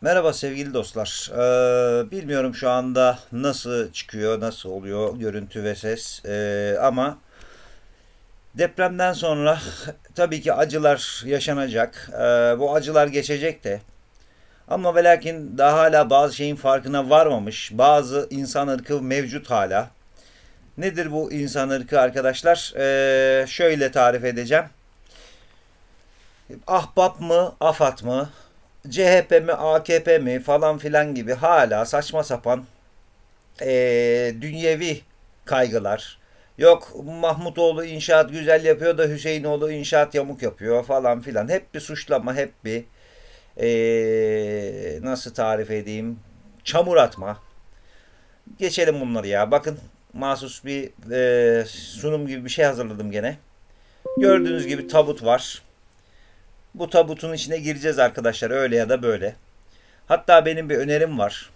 Merhaba sevgili dostlar. Ee, bilmiyorum şu anda nasıl çıkıyor, nasıl oluyor görüntü ve ses ee, ama depremden sonra tabii ki acılar yaşanacak. Ee, bu acılar geçecek de ama ve lakin daha hala bazı şeyin farkına varmamış bazı insan ırkı mevcut hala. Nedir bu insan ırkı arkadaşlar? Ee, şöyle tarif edeceğim. Ahbap mı, afat mı? CHP mi AKP mi falan filan gibi hala saçma sapan e, dünyevi kaygılar. Yok Mahmutoğlu inşaat güzel yapıyor da Hüseyinoğlu inşaat yamuk yapıyor falan filan. Hep bir suçlama hep bir e, nasıl tarif edeyim çamur atma. Geçelim bunları ya. Bakın mahsus bir e, sunum gibi bir şey hazırladım gene. Gördüğünüz gibi tabut var. Bu tabutun içine gireceğiz arkadaşlar öyle ya da böyle. Hatta benim bir önerim var.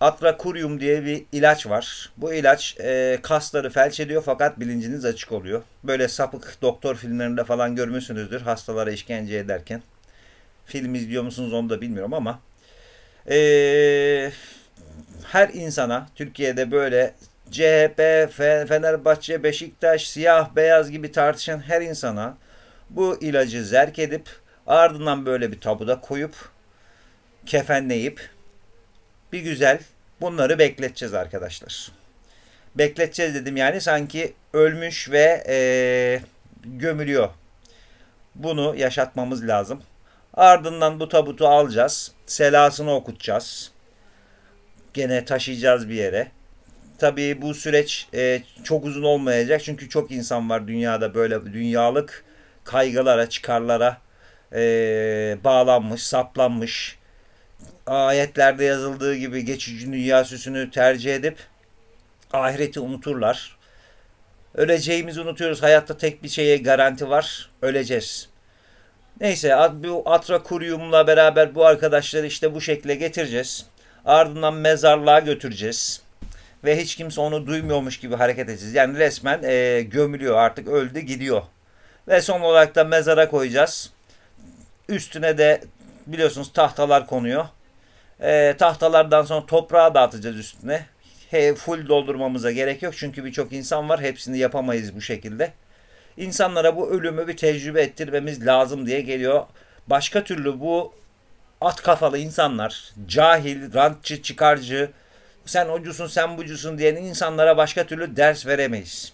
Atrakuryum diye bir ilaç var. Bu ilaç e, kasları felç ediyor fakat bilinciniz açık oluyor. Böyle sapık doktor filmlerinde falan görmüşsünüzdür hastalara işkence ederken. Film izliyor musunuz onu da bilmiyorum ama. E, her insana Türkiye'de böyle CHP, Fenerbahçe, Beşiktaş, siyah, beyaz gibi tartışan her insana bu ilacı zerk edip ardından böyle bir tabuda koyup kefenleyip bir güzel bunları bekleteceğiz arkadaşlar. Bekleteceğiz dedim yani sanki ölmüş ve e, gömülüyor. Bunu yaşatmamız lazım. Ardından bu tabutu alacağız. Selasını okutacağız. Gene taşıyacağız bir yere. tabi bu süreç e, çok uzun olmayacak. Çünkü çok insan var dünyada böyle dünyalık kaygılara, çıkarlara e, bağlanmış, saplanmış, ayetlerde yazıldığı gibi geçici dünya süsünü tercih edip ahireti unuturlar. Öleceğimizi unutuyoruz. Hayatta tek bir şeye garanti var. Öleceğiz. Neyse bu atrakuryumla beraber bu arkadaşları işte bu şekle getireceğiz. Ardından mezarlığa götüreceğiz. Ve hiç kimse onu duymuyormuş gibi hareket edeceğiz. Yani resmen e, gömülüyor artık öldü gidiyor ve son olarak da mezara koyacağız. Üstüne de biliyorsunuz tahtalar konuyor. E, tahtalardan sonra toprağa dağıtacağız üstüne. He, full doldurmamıza gerek yok. Çünkü birçok insan var. Hepsini yapamayız bu şekilde. İnsanlara bu ölümü bir tecrübe ettirmemiz lazım diye geliyor. Başka türlü bu at kafalı insanlar, cahil, rantçı, çıkarcı, sen ocusun sen bucusun diyen insanlara başka türlü ders veremeyiz.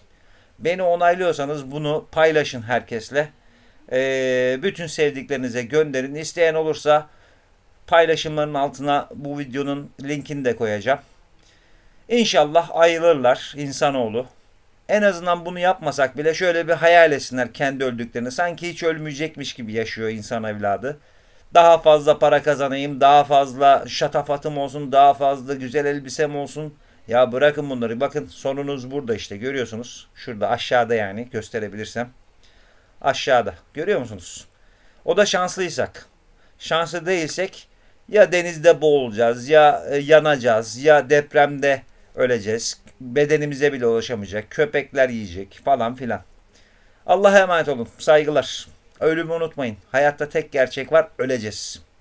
Beni onaylıyorsanız bunu paylaşın herkesle. E, bütün sevdiklerinize gönderin. İsteyen olursa paylaşımların altına bu videonun linkini de koyacağım. İnşallah ayrılırlar insanoğlu. En azından bunu yapmasak bile şöyle bir hayal etsinler kendi öldüklerini. Sanki hiç ölmeyecekmiş gibi yaşıyor insan evladı. Daha fazla para kazanayım, daha fazla şatafatım olsun, daha fazla güzel elbisem olsun. Ya bırakın bunları. Bakın sonunuz burada işte görüyorsunuz. Şurada aşağıda yani gösterebilirsem. Aşağıda. Görüyor musunuz? O da şanslıysak. Şanslı değilsek ya denizde boğulacağız ya e, yanacağız ya depremde öleceğiz. Bedenimize bile ulaşamayacak. Köpekler yiyecek falan filan. Allah'a emanet olun. Saygılar. Ölümü unutmayın. Hayatta tek gerçek var. Öleceğiz.